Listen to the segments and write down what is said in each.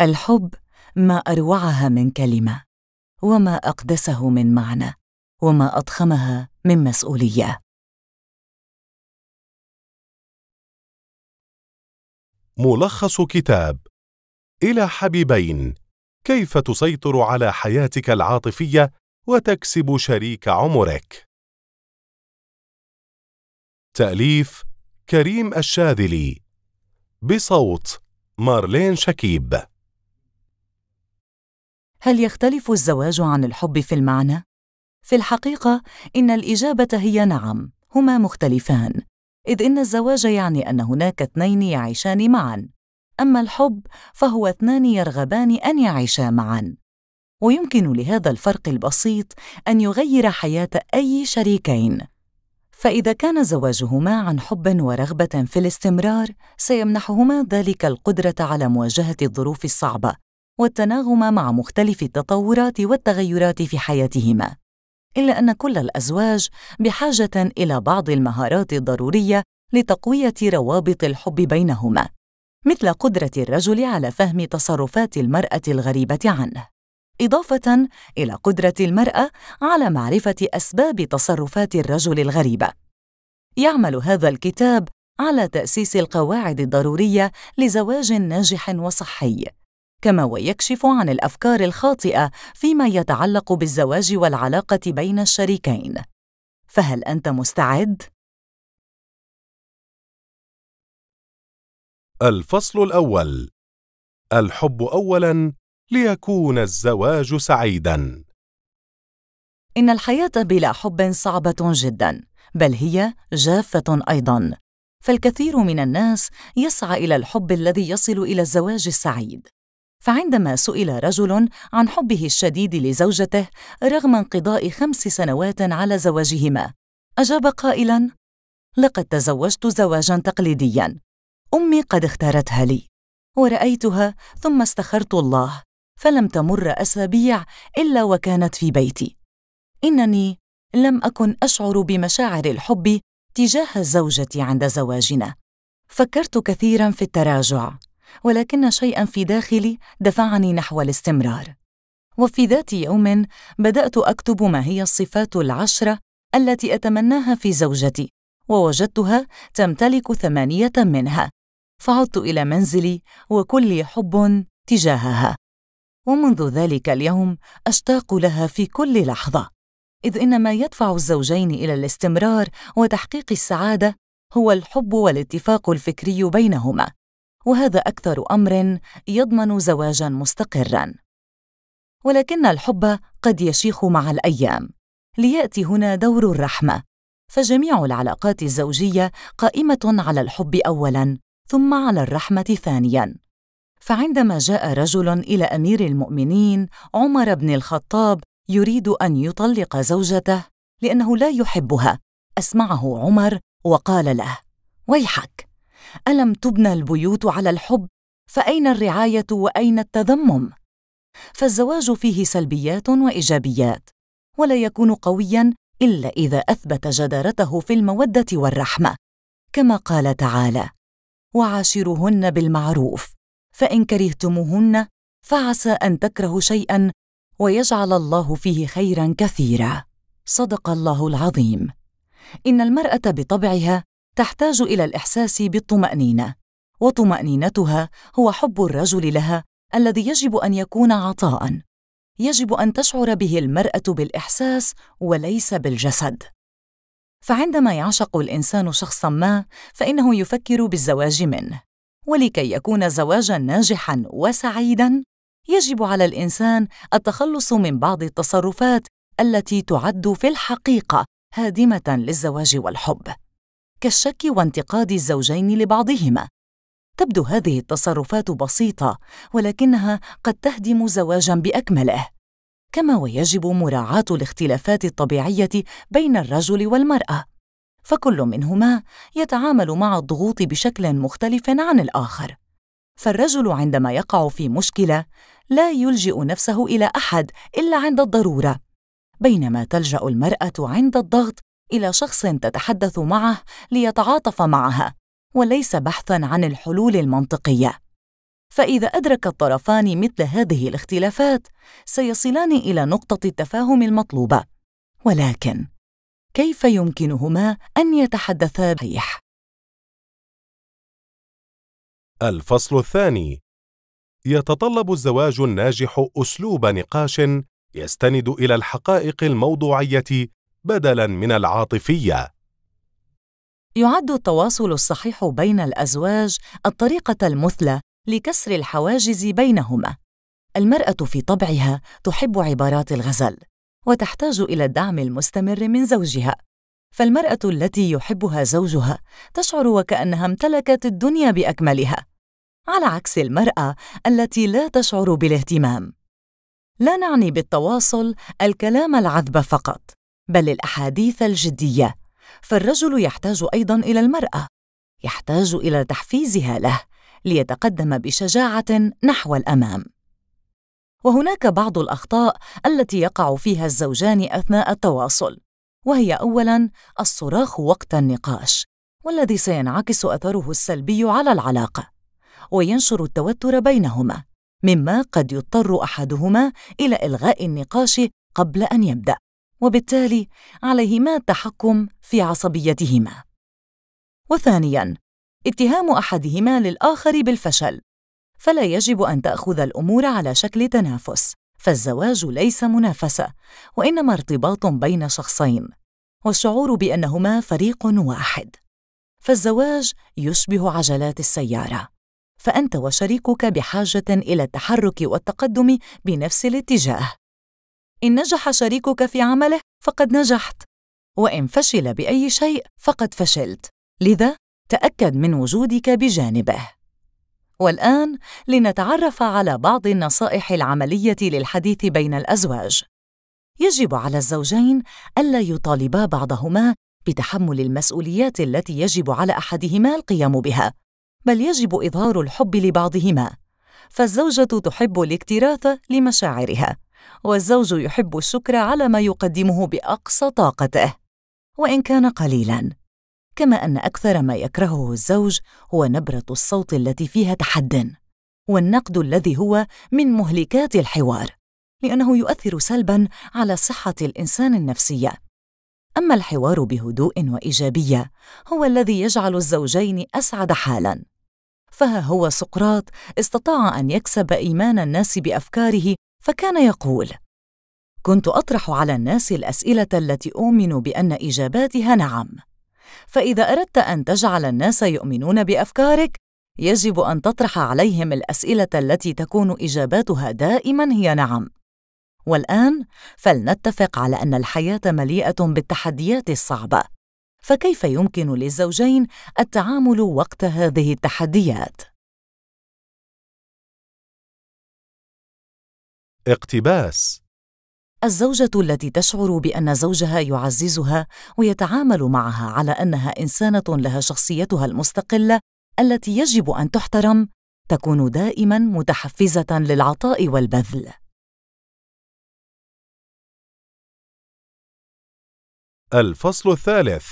الحب ما اروعها من كلمه وما اقدسه من معنى وما اضخمها من مسؤوليه ملخص كتاب الى حبيبين كيف تسيطر على حياتك العاطفيه وتكسب شريك عمرك تاليف كريم الشاذلي بصوت مارلين شكيب هل يختلف الزواج عن الحب في المعنى؟ في الحقيقة إن الإجابة هي نعم، هما مختلفان، إذ إن الزواج يعني أن هناك اثنين يعيشان معًا، أما الحب فهو اثنان يرغبان أن يعيشا معًا. ويمكن لهذا الفرق البسيط أن يغير حياة أي شريكين. فإذا كان زواجهما عن حب ورغبة في الاستمرار، سيمنحهما ذلك القدرة على مواجهة الظروف الصعبة والتناغم مع مختلف التطورات والتغيرات في حياتهما الا ان كل الازواج بحاجه الى بعض المهارات الضروريه لتقويه روابط الحب بينهما مثل قدره الرجل على فهم تصرفات المراه الغريبه عنه اضافه الى قدره المراه على معرفه اسباب تصرفات الرجل الغريبه يعمل هذا الكتاب على تاسيس القواعد الضروريه لزواج ناجح وصحي كما ويكشف عن الافكار الخاطئه فيما يتعلق بالزواج والعلاقه بين الشريكين فهل انت مستعد الفصل الاول الحب اولا ليكون الزواج سعيدا ان الحياه بلا حب صعبه جدا بل هي جافه ايضا فالكثير من الناس يسعى الى الحب الذي يصل الى الزواج السعيد فعندما سئل رجل عن حبه الشديد لزوجته رغم انقضاء خمس سنوات على زواجهما اجاب قائلا لقد تزوجت زواجا تقليديا امي قد اختارتها لي ورايتها ثم استخرت الله فلم تمر اسابيع الا وكانت في بيتي انني لم اكن اشعر بمشاعر الحب تجاه الزوجه عند زواجنا فكرت كثيرا في التراجع ولكن شيئا في داخلي دفعني نحو الاستمرار وفي ذات يوم بدات اكتب ما هي الصفات العشره التي اتمناها في زوجتي ووجدتها تمتلك ثمانيه منها فعدت الى منزلي وكلي حب تجاهها ومنذ ذلك اليوم اشتاق لها في كل لحظه اذ ان ما يدفع الزوجين الى الاستمرار وتحقيق السعاده هو الحب والاتفاق الفكري بينهما وهذا اكثر امر يضمن زواجا مستقرا ولكن الحب قد يشيخ مع الايام لياتي هنا دور الرحمه فجميع العلاقات الزوجيه قائمه على الحب اولا ثم على الرحمه ثانيا فعندما جاء رجل الى امير المؤمنين عمر بن الخطاب يريد ان يطلق زوجته لانه لا يحبها اسمعه عمر وقال له ويحك الم تبنى البيوت على الحب فاين الرعايه واين التذمم فالزواج فيه سلبيات وايجابيات ولا يكون قويا الا اذا اثبت جدارته في الموده والرحمه كما قال تعالى وعاشرهن بالمعروف فان كرهتموهن فعسى ان تكرهوا شيئا ويجعل الله فيه خيرا كثيرا صدق الله العظيم ان المراه بطبعها تحتاج إلى الإحساس بالطمأنينة، وطمأنينتها هو حب الرجل لها الذي يجب أن يكون عطاءً. يجب أن تشعر به المرأة بالإحساس وليس بالجسد. فعندما يعشق الإنسان شخصًا ما، فإنه يفكر بالزواج منه. ولكي يكون زواجًا ناجحًا وسعيدًا، يجب على الإنسان التخلص من بعض التصرفات التي تعد في الحقيقة هادمة للزواج والحب. كالشك وانتقاد الزوجين لبعضهما تبدو هذه التصرفات بسيطه ولكنها قد تهدم زواجا باكمله كما ويجب مراعاه الاختلافات الطبيعيه بين الرجل والمراه فكل منهما يتعامل مع الضغوط بشكل مختلف عن الاخر فالرجل عندما يقع في مشكله لا يلجئ نفسه الى احد الا عند الضروره بينما تلجا المراه عند الضغط إلى شخص تتحدث معه ليتعاطف معها وليس بحثا عن الحلول المنطقية فإذا أدرك الطرفان مثل هذه الاختلافات سيصلان إلى نقطة التفاهم المطلوبة ولكن كيف يمكنهما أن يتحدثا صحيح الفصل الثاني يتطلب الزواج الناجح أسلوب نقاش يستند إلى الحقائق الموضوعية بدلا من العاطفيه يعد التواصل الصحيح بين الازواج الطريقه المثلى لكسر الحواجز بينهما المراه في طبعها تحب عبارات الغزل وتحتاج الى الدعم المستمر من زوجها فالمراه التي يحبها زوجها تشعر وكانها امتلكت الدنيا باكملها على عكس المراه التي لا تشعر بالاهتمام لا نعني بالتواصل الكلام العذب فقط بل الأحاديث الجدية فالرجل يحتاج أيضاً إلى المرأة يحتاج إلى تحفيزها له ليتقدم بشجاعة نحو الأمام وهناك بعض الأخطاء التي يقع فيها الزوجان أثناء التواصل وهي أولاً الصراخ وقت النقاش والذي سينعكس أثره السلبي على العلاقة وينشر التوتر بينهما مما قد يضطر أحدهما إلى إلغاء النقاش قبل أن يبدأ وبالتالي عليهما التحكم في عصبيتهما وثانيا اتهام احدهما للاخر بالفشل فلا يجب ان تاخذ الامور على شكل تنافس فالزواج ليس منافسه وانما ارتباط بين شخصين والشعور بانهما فريق واحد فالزواج يشبه عجلات السياره فانت وشريكك بحاجه الى التحرك والتقدم بنفس الاتجاه إن نجح شريكك في عمله فقد نجحت، وإن فشل بأي شيء فقد فشلت، لذا تأكد من وجودك بجانبه. والآن لنتعرف على بعض النصائح العملية للحديث بين الأزواج. يجب على الزوجين ألا يطالبا بعضهما بتحمل المسؤوليات التي يجب على أحدهما القيام بها، بل يجب إظهار الحب لبعضهما، فالزوجة تحب الاكتراث لمشاعرها، والزوج يحب الشكر على ما يقدمه باقصى طاقته وان كان قليلا كما ان اكثر ما يكرهه الزوج هو نبره الصوت التي فيها تحد والنقد الذي هو من مهلكات الحوار لانه يؤثر سلبا على صحه الانسان النفسيه اما الحوار بهدوء وايجابيه هو الذي يجعل الزوجين اسعد حالا فها هو سقراط استطاع ان يكسب ايمان الناس بافكاره فكان يقول كنت اطرح على الناس الاسئله التي اؤمن بان اجاباتها نعم فاذا اردت ان تجعل الناس يؤمنون بافكارك يجب ان تطرح عليهم الاسئله التي تكون اجاباتها دائما هي نعم والان فلنتفق على ان الحياه مليئه بالتحديات الصعبه فكيف يمكن للزوجين التعامل وقت هذه التحديات اقتباس الزوجة التي تشعر بأن زوجها يعززها ويتعامل معها على أنها إنسانة لها شخصيتها المستقلة التي يجب أن تحترم تكون دائما متحفزة للعطاء والبذل. الفصل الثالث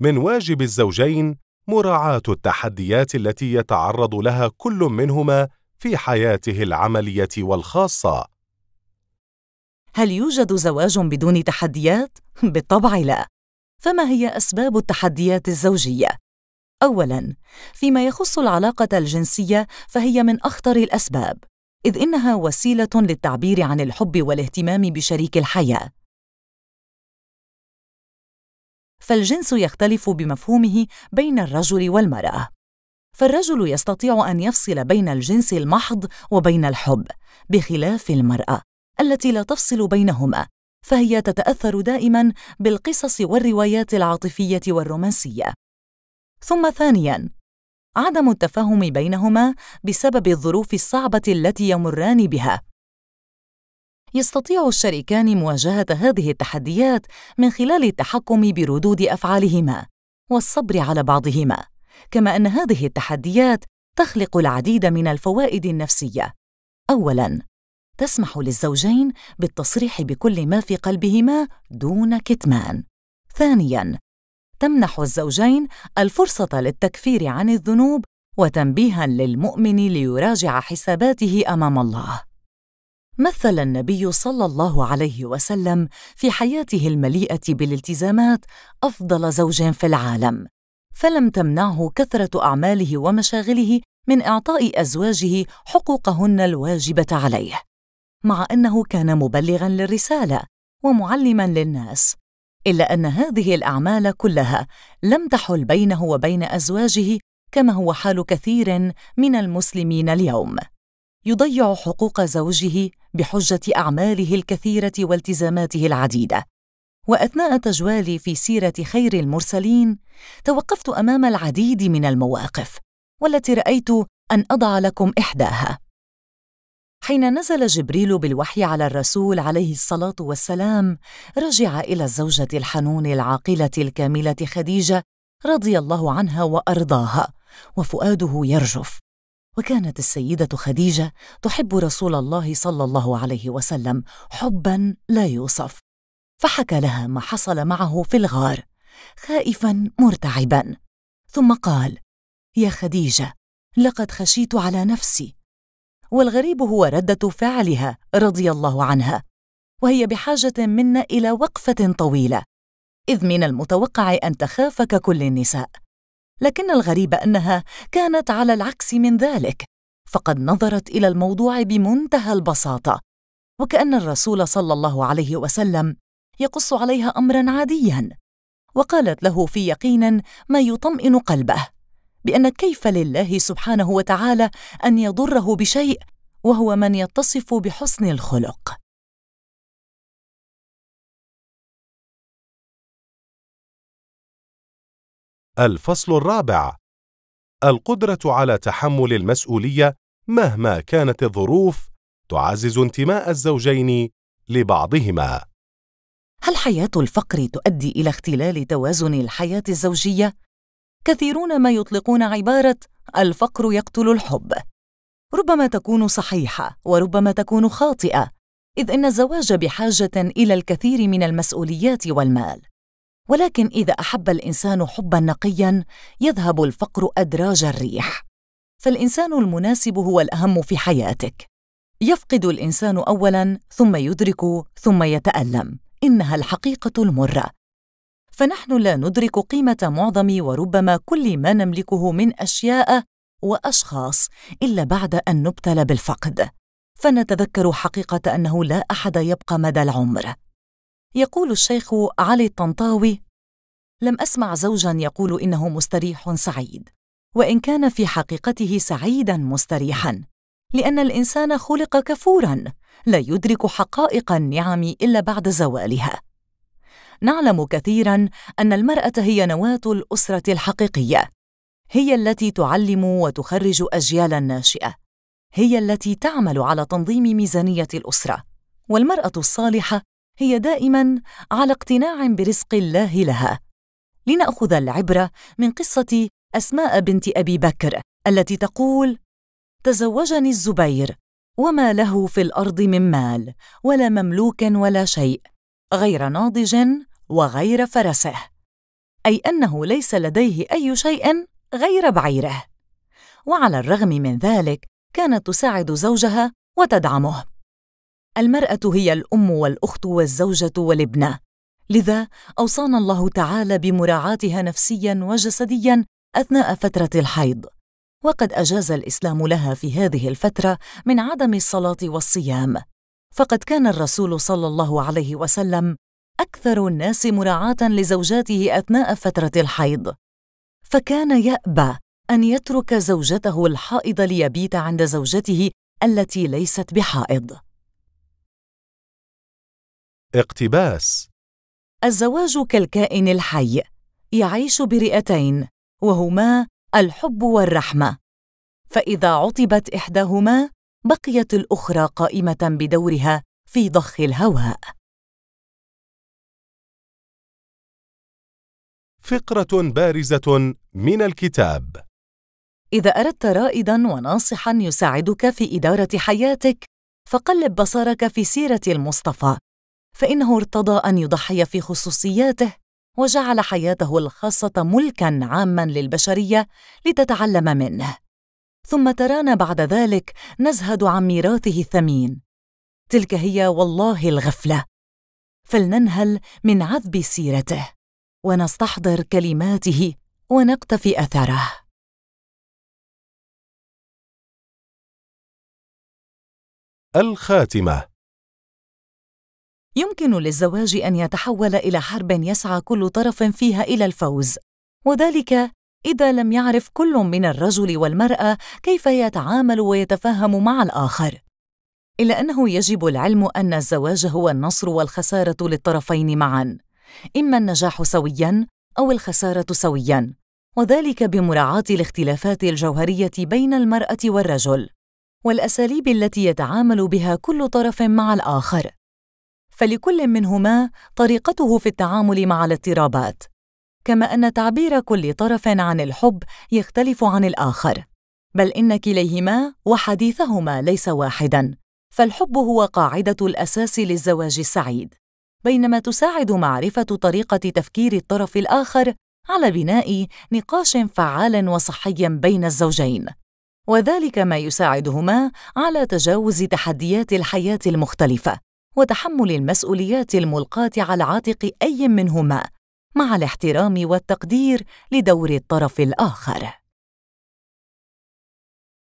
من واجب الزوجين مراعاة التحديات التي يتعرض لها كل منهما في حياته العمليه والخاصه هل يوجد زواج بدون تحديات بالطبع لا فما هي اسباب التحديات الزوجيه اولا فيما يخص العلاقه الجنسيه فهي من اخطر الاسباب اذ انها وسيله للتعبير عن الحب والاهتمام بشريك الحياه فالجنس يختلف بمفهومه بين الرجل والمراه فالرجل يستطيع أن يفصل بين الجنس المحض وبين الحب بخلاف المرأة التي لا تفصل بينهما فهي تتأثر دائماً بالقصص والروايات العاطفية والرومانسية ثم ثانياً عدم التفاهم بينهما بسبب الظروف الصعبة التي يمران بها يستطيع الشريكان مواجهة هذه التحديات من خلال التحكم بردود أفعالهما والصبر على بعضهما كما أن هذه التحديات تخلق العديد من الفوائد النفسية. أولاً، تسمح للزوجين بالتصريح بكل ما في قلبهما دون كتمان. ثانياً، تمنح الزوجين الفرصة للتكفير عن الذنوب وتنبيها للمؤمن ليراجع حساباته امام الله مثل النبي صلى الله عليه وسلم في حياته المليئه بالالتزامات افضل زوج في العالم فلم تمنعه كثره اعماله ومشاغله من اعطاء ازواجه حقوقهن الواجبه عليه مع انه كان مبلغا للرساله ومعلما للناس الا ان هذه الاعمال كلها لم تحل بينه وبين ازواجه كما هو حال كثير من المسلمين اليوم يضيع حقوق زوجه بحجه اعماله الكثيره والتزاماته العديده واثناء تجوالي في سيره خير المرسلين توقفت امام العديد من المواقف والتي رايت ان اضع لكم احداها حين نزل جبريل بالوحي على الرسول عليه الصلاه والسلام رجع الى الزوجه الحنون العاقله الكامله خديجه رضي الله عنها وارضاها وفؤاده يرجف وكانت السيده خديجه تحب رسول الله صلى الله عليه وسلم حبا لا يوصف فحكى لها ما حصل معه في الغار خائفا مرتعبا ثم قال يا خديجه لقد خشيت على نفسي والغريب هو رده فعلها رضي الله عنها وهي بحاجه منا الى وقفه طويله اذ من المتوقع ان تخاف ككل النساء لكن الغريب انها كانت على العكس من ذلك فقد نظرت الى الموضوع بمنتهى البساطه وكان الرسول صلى الله عليه وسلم يقص عليها امرا عاديا وقالت له في يقين ما يطمئن قلبه بان كيف لله سبحانه وتعالى ان يضره بشيء وهو من يتصف بحسن الخلق الفصل الرابع القدرة على تحمل المسؤولية مهما كانت الظروف تعزز انتماء الزوجين لبعضهما هل حياة الفقر تؤدي إلى اختلال توازن الحياة الزوجية؟ كثيرون ما يطلقون عبارة الفقر يقتل الحب. ربما تكون صحيحة وربما تكون خاطئة، إذ إن الزواج بحاجة إلى الكثير من المسؤوليات والمال. ولكن إذا أحب الإنسان حبا نقيا، يذهب الفقر أدراج الريح. فالإنسان المناسب هو الأهم في حياتك. يفقد الإنسان أولا، ثم يدرك، ثم يتألم. انها الحقيقه المره فنحن لا ندرك قيمه معظم وربما كل ما نملكه من اشياء واشخاص الا بعد ان نبتلى بالفقد فنتذكر حقيقه انه لا احد يبقى مدى العمر يقول الشيخ علي الطنطاوي لم اسمع زوجا يقول انه مستريح سعيد وان كان في حقيقته سعيدا مستريحا لان الانسان خلق كفورا لا يدرك حقائق النعم الا بعد زوالها نعلم كثيرا ان المراه هي نواه الاسره الحقيقيه هي التي تعلم وتخرج اجيالا ناشئه هي التي تعمل على تنظيم ميزانيه الاسره والمراه الصالحه هي دائما على اقتناع برزق الله لها لناخذ العبره من قصه اسماء بنت ابي بكر التي تقول تزوجني الزبير وما له في الارض من مال ولا مملوك ولا شيء غير ناضج وغير فرسه اي انه ليس لديه اي شيء غير بعيره وعلى الرغم من ذلك كانت تساعد زوجها وتدعمه المراه هي الام والاخت والزوجه والابنه لذا اوصانا الله تعالى بمراعاتها نفسيا وجسديا اثناء فتره الحيض وقد اجاز الاسلام لها في هذه الفتره من عدم الصلاه والصيام فقد كان الرسول صلى الله عليه وسلم اكثر الناس مراعاه لزوجاته اثناء فتره الحيض فكان يابى ان يترك زوجته الحائض ليبيت عند زوجته التي ليست بحائض اقتباس الزواج كالكائن الحي يعيش برئتين وهما الحب والرحمه فاذا عطبت احداهما بقيت الاخرى قائمه بدورها في ضخ الهواء فقره بارزه من الكتاب اذا اردت رائدا وناصحا يساعدك في اداره حياتك فقلب بصرك في سيره المصطفى فانه ارتضى ان يضحي في خصوصياته وجعل حياته الخاصة ملكًا عامًا للبشرية لتتعلم منه. ثم ترانا بعد ذلك نزهد عن ميراثه الثمين. تلك هي والله الغفلة. فلننهل من عذب سيرته، ونستحضر كلماته ونقتفي أثره. الخاتمه يمكن للزواج ان يتحول الى حرب يسعى كل طرف فيها الى الفوز وذلك اذا لم يعرف كل من الرجل والمراه كيف يتعامل ويتفاهم مع الاخر الا انه يجب العلم ان الزواج هو النصر والخساره للطرفين معا اما النجاح سويا او الخساره سويا وذلك بمراعاه الاختلافات الجوهريه بين المراه والرجل والاساليب التي يتعامل بها كل طرف مع الاخر فلكل منهما طريقته في التعامل مع الاضطرابات كما ان تعبير كل طرف عن الحب يختلف عن الاخر بل ان كليهما وحديثهما ليس واحدا فالحب هو قاعده الاساس للزواج السعيد بينما تساعد معرفه طريقه تفكير الطرف الاخر على بناء نقاش فعال وصحي بين الزوجين وذلك ما يساعدهما على تجاوز تحديات الحياه المختلفه وتحمل المسؤوليات الملقاه على عاتق اي منهما مع الاحترام والتقدير لدور الطرف الاخر